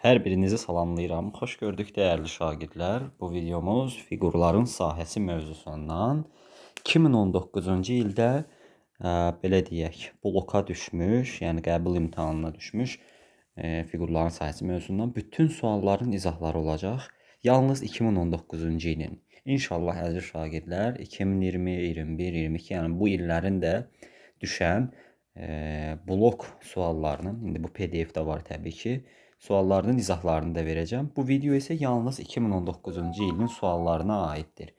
Hər birinizi salamlayıram. Xoş gördük dəyərli şagirdlər. Bu videomuz fiqurların sahəsi mövzusundan 2019-cu ildə ə, e, belə deyək, bloka düşmüş, yəni qəbul imtahanına düşmüş ə, e, fiqurların sahəsi mövzusundan bütün sualların izahları olacaq. Yalnız 2019-cu ilin. İnşallah əziz şagirdlər 2020, 21, 22, yəni bu illərin də düşən ə, e, blok suallarının indi bu PDF-də var təbii ki, suallarının izahlarını da verəcəm. Bu video isə yalnız 2019-cu ilin suallarına aiddir.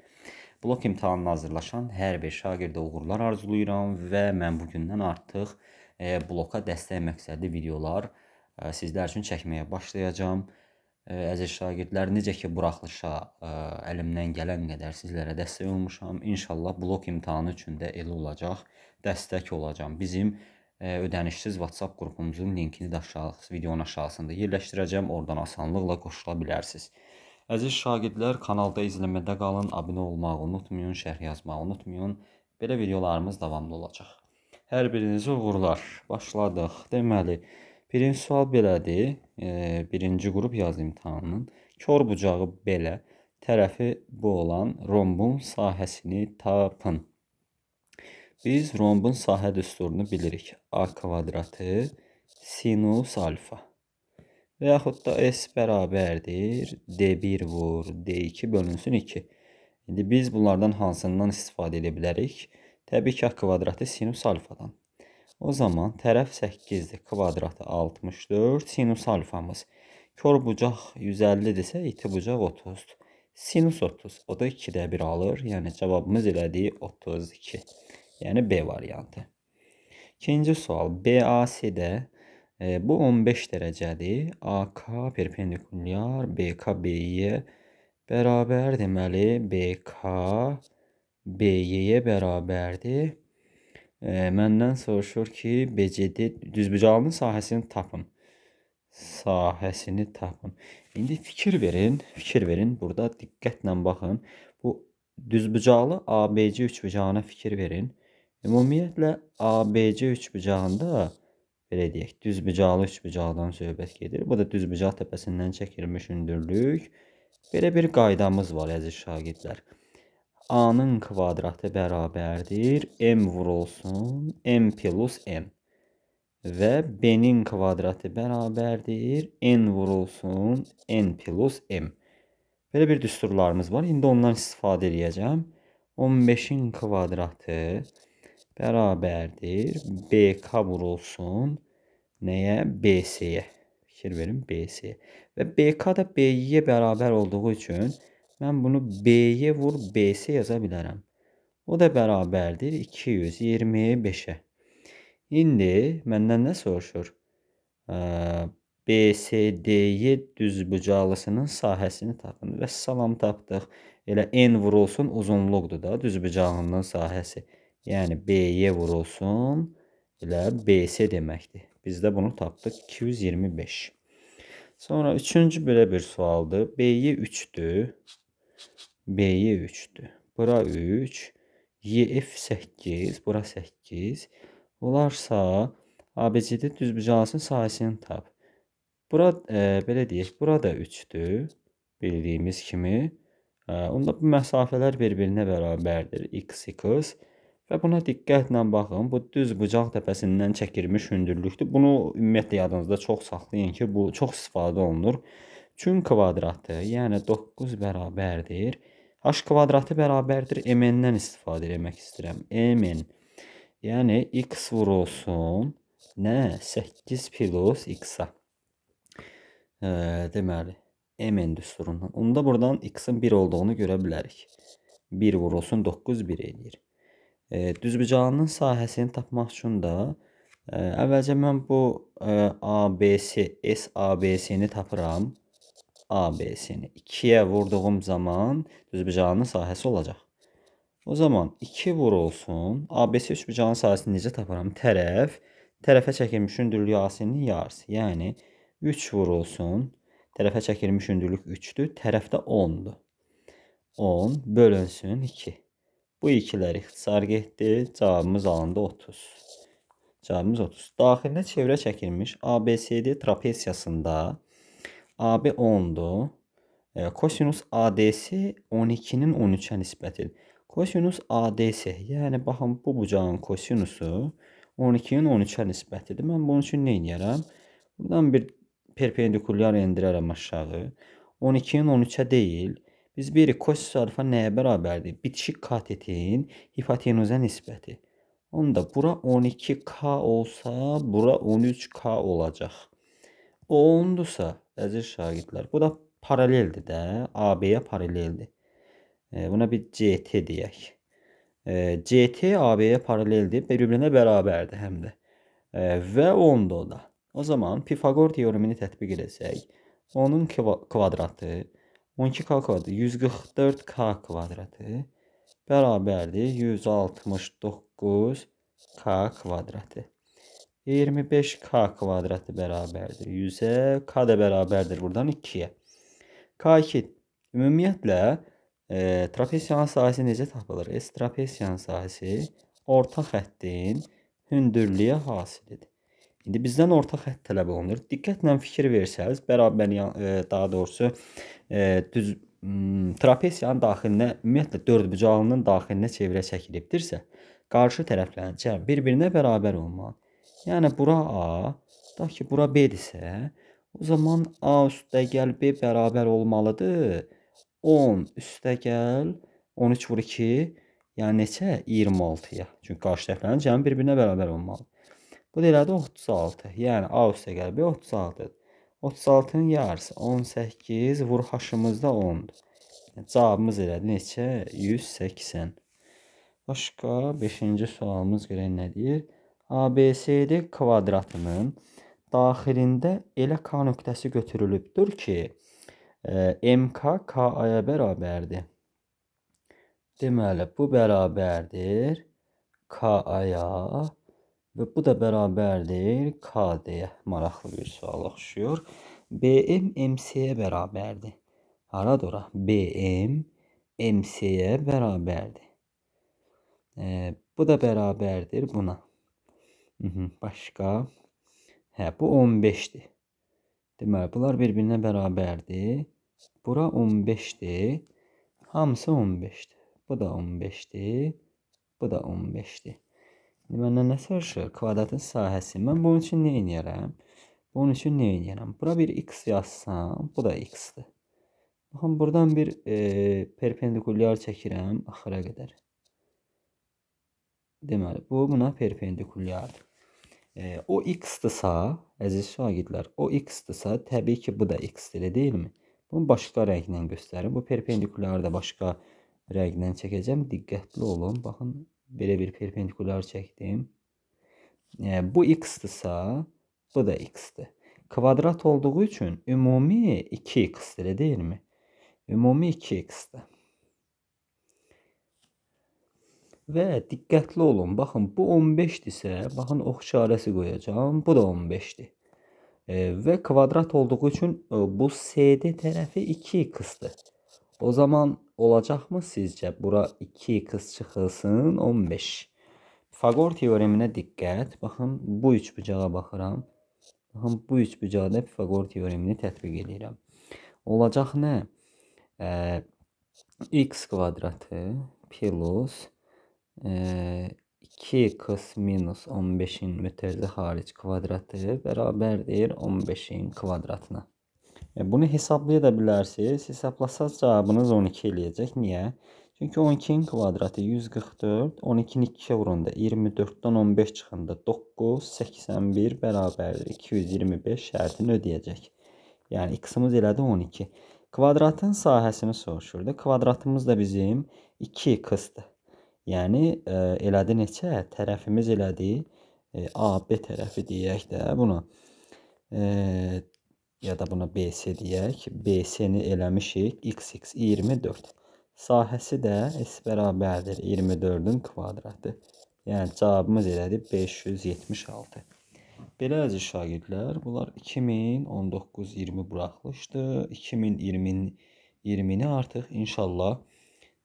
Blok imtahanına hazırlaşan hər bir şagirdə uğurlar arzulayıram və mən bugündən artıq e, bloka dəstək məqsədli videolar e, sizlər üçün çəkməyə başlayacağam. E, əziz şagirdlər, necə ki buraxılışa e, əlimdən gələn qədər sizlərə dəstək olmuşam. İnşallah blok imtahanı üçün də elə olacaq, dəstək olacağam. Bizim ödənişsiz WhatsApp qrupumuzun linkini də aşağı videonun aşağısında yerləşdirəcəm. Oradan asanlıqla qoşula bilərsiniz. Əziz şagirdlər, kanalda izləmədə qalın, abunə olmağı unutmayın, şərh yazmağı unutmayın. Belə videolarımız davamlı olacaq. Hər birinizə uğurlar. Başladıq. Deməli, birinci sual belədir. E, birinci qrup yaz imtahanının kör bucağı belə, tərəfi bu olan rombun sahəsini tapın. Biz rombun sahə düsturunu bilirik. A kvadratı sinus alfa. Və yaxud da S bərabərdir. D1 vur, D2 bölünsün 2. İndi biz bunlardan hansından istifadə edə bilərik? Təbii ki, A kvadratı sinus alfadan. O zaman tərəf 8-dir. Kvadratı 64. Sinus alfamız. Kör bucaq 150-dirsə, iti bucaq 30-dur. Sinus 30. O da 2-də 1 alır. Yəni cavabımız elədi 32. Yəni B variantı. İkinci sual BAC-də e, bu 15 dərəcədir. AK perpendikulyar BKB-yə bərabər deməli BK BY-yə bərabərdir. E, məndən soruşur ki, BCD düzbucağının sahəsini tapın. Sahəsini tapın. İndi fikir verin, fikir verin. Burada diqqətlə baxın. Bu düzbucaqlı ABC üçbucağına fikir verin. Ümumiyyətlə e, ABC üçbucağında belə deyək, düzbucaqlı üçbucaqdan söhbət gedir. Bu da düzbucaq təpəsindən çəkilmiş hündürlük. Belə bir qaydamız var əziz şagirdlər. A-nın kvadratı bərabərdir m vurulsun m plus m və b-nin kvadratı bərabərdir n vurulsun n plus m. Belə bir düsturlarımız var. İndi ondan istifadə edəcəm. 15-in kvadratı bərabərdir bərabərdir. BK vurulsun. Nəyə? BC-yə. Fikir verin BC-yə. Və BK da BY-yə bərabər olduğu üçün mən bunu B-yə vur BC yaza bilərəm. O da bərabərdir 225-ə. İndi məndən nə soruşur? BCD-yə düzbucaqlısının sahəsini tapın. Və salam tapdıq. Elə N vurulsun uzunluqdur da düzbucaqlının sahəsi. Yəni B-yə vurulsun ilə BC deməkdir. Biz də bunu tapdıq 225. Sonra üçüncü belə bir sualdır. B-yə 3-dür. B-yə 3-dür. Bura 3. YF 8. Bura 8. Olarsa ABCD düzbucağısının sayəsini tap. Bura, e, belə deyək, bura da 3-dür. Bildiyimiz kimi. E, onda bu məsafələr bir-birinə bərabərdir. X, X. Və buna diqqətlə baxın. Bu düz bucaq təpəsindən çəkilmiş hündürlükdür. Bunu ümumiyyətlə yadınızda çox saxlayın ki, bu çox istifadə olunur. Çün kvadratı, yəni 9 bərabərdir. H kvadratı bərabərdir mn-dən istifadə etmək istəyirəm. mn. Yəni x vurulsun nə? 8 plus x-a. E, deməli mn düsturundan. Onda buradan x-in 1 olduğunu görə bilərik. 1 vurulsun 9 1 edir. E, düzbucağının sahəsini tapmaq üçün də e, əvvəlcə mən bu e, ABC, SABC-ni tapıram. ABC-ni 2-yə vurduğum zaman düzbucağının sahəsi olacaq. O zaman 2 vurulsun. ABC üçbucağının sahəsini necə tapıram? Tərəf tərəfə çəkilmiş hündürlüyü AC-nin yarısı. Yəni 3 vurulsun. Tərəfə çəkilmiş hündürlük 3-dür. Tərəfdə 10-dur. 10 bölünsün 2. Bu ikilər ixtisar getdi. Cavabımız alanda 30. Cavabımız 30. Daxilinə çevrə çəkilmiş ABCD trapesiyasında AB 10-dur. E, kosinus ADS 12-nin 13-ə nisbətidir. Kosinus ADS, yəni baxın bu bucağın kosinusu 12-nin 13-ə nisbətidir. Mən bunun üçün nə edərəm? Buradan bir perpendikulyar endirərəm aşağı. 12-nin 13-ə deyil, Biz bilirik kos alfa nəyə bərabərdir? Bitişik katetin hipotenuza nisbəti. Onda bura 12k olsa, bura 13k olacaq. O 10-dursa, əziz şagirdlər, bu da paraleldir də, AB-yə paraleldir. E, buna bir CT deyək. E, CT AB-yə paraleldir, bir-birinə bərabərdir həm də. E, və 10-dur o da. O zaman Pifaqor teoremini tətbiq edəsək, 10-un kvadratı 12k kvadratı 144k kvadratı bərabərdir 169k kvadratı. 25k kvadratı bərabərdir 100-ə, k da bərabərdir buradan 2-yə. K2 ümumiyyətlə e, trapesiyanın sahəsi necə tapılır? S trapesiyanın sahəsi orta xəttin hündürlüyə hasilidir. İndi bizdən orta xətt tələb olunur. Diqqətlə fikir versəniz, bərabər e, daha doğrusu e, düz trapesiyanın daxilinə ümumiyyətlə dördbucağının daxilinə çevrə çəkilibdirsə, qarşı tərəflərin cəm bir-birinə bərabər olmalı. Yəni bura A, da ki bura B-dirsə, o zaman A üstəgəl B bərabər olmalıdır. 10 üstəgəl 12 vur 2, yəni neçə? 26-ya. Çünki qarşı tərəflərin cəmi bir-birinə bərabər olmalıdır. Bu da elədi 36. Yəni A üstəqəlbi 36-dır. 36-nın yarısı 18 vur haşımızda 10-dur. Yəni cavabımız elədi neçə? 180. Başqa 5-ci sualımız görək nə deyir? ABCD kvadratının daxilində elə K nöqtəsi götürülübdür ki, e, MK K-aya bərabərdir. Deməli, bu bərabərdir K-aya Ve bu da beraberdir. KD'ye maraqlı bir sual oxşuyur. BM MC'ye beraberdir. Hara dora? BM MC'ye beraberdir. E, bu da beraberdir buna. başka -hı, başqa? Hə, bu 15-dir. bunlar bir-birinə Bura 15-dir. Hamısı 15 Bu da 15 Bu da 15 Məndən nə soruşur? Kvadratın sahəsi. Mən bunun üçün nə edərəm? Bunun üçün nə edərəm? Bura bir x yazsam, bu da x-dir. Baxın, buradan bir e, perpendikulyar çəkirəm axıra qədər. Deməli, bu buna perpendikulyardır. E, o x-dirsə, əziz şagirdlər, o x-dirsə, təbii ki, bu da x-dir, deyilmi? Bunu başqa rənglə göstərim. Bu perpendikulyarı da başqa rənglə çəkəcəm. Diqqətli olun. Baxın, belə bir perpendikulyar çəkdim. Bu x-dirsə, bu da x-dir. Kvadrat olduğu üçün ümumi 2x-dir, elə deyilmi? Ümumi 2x-dir. Və diqqətli olun. Baxın, bu 15-dirsə, baxın, ox işarəsi qoyacağam. Bu da 15-dir. Və kvadrat olduğu üçün e, bu CD tərəfi 2x-dir. O zaman olacaqmı sizcə? Bura 2 qız çıxılsın 15. Pifaqor teoreminə diqqət. Baxın bu üç bucağa baxıram. Baxın bu üç bucaqda Pifaqor teoremini tətbiq edirəm. Olacaq nə? E, x kvadratı plus e, 2 kıs minus 15'in müterzi hariç kvadratı beraberdir 15'in kvadratına. E, bunu hesablaya da bilərsiniz. Hesablasaz cavabınız 12 eləyəcək. Niyə? Çünki 12-nin kvadratı 144, 12-nin 2 vurunda 24-dən 15 çıxanda 9, 81 bərabərdir. 225 şərtini ödəyəcək. Yəni x-imiz elədi 12. Kvadratın sahəsini soruşurdu. Kvadratımız da bizim 2x-dır. Yəni e, elədi neçə? Tərəfimiz elədi e, a, b tərəfi deyək də bunu. E, ya da buna BC deyək. BC-ni eləmişik xx 24. Sahəsi də s bərabərdir 24-ün kvadratı. Yəni cavabımız elədir 576. Belə əziz şagirdlər, bunlar 2019-20 buraxılışdır. 2020-ni 20 artıq inşallah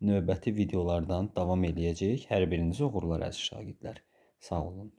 növbəti videolardan davam eləyəcəyik. Hər birinizi uğurlar əziz şagirdlər. Sağ olun.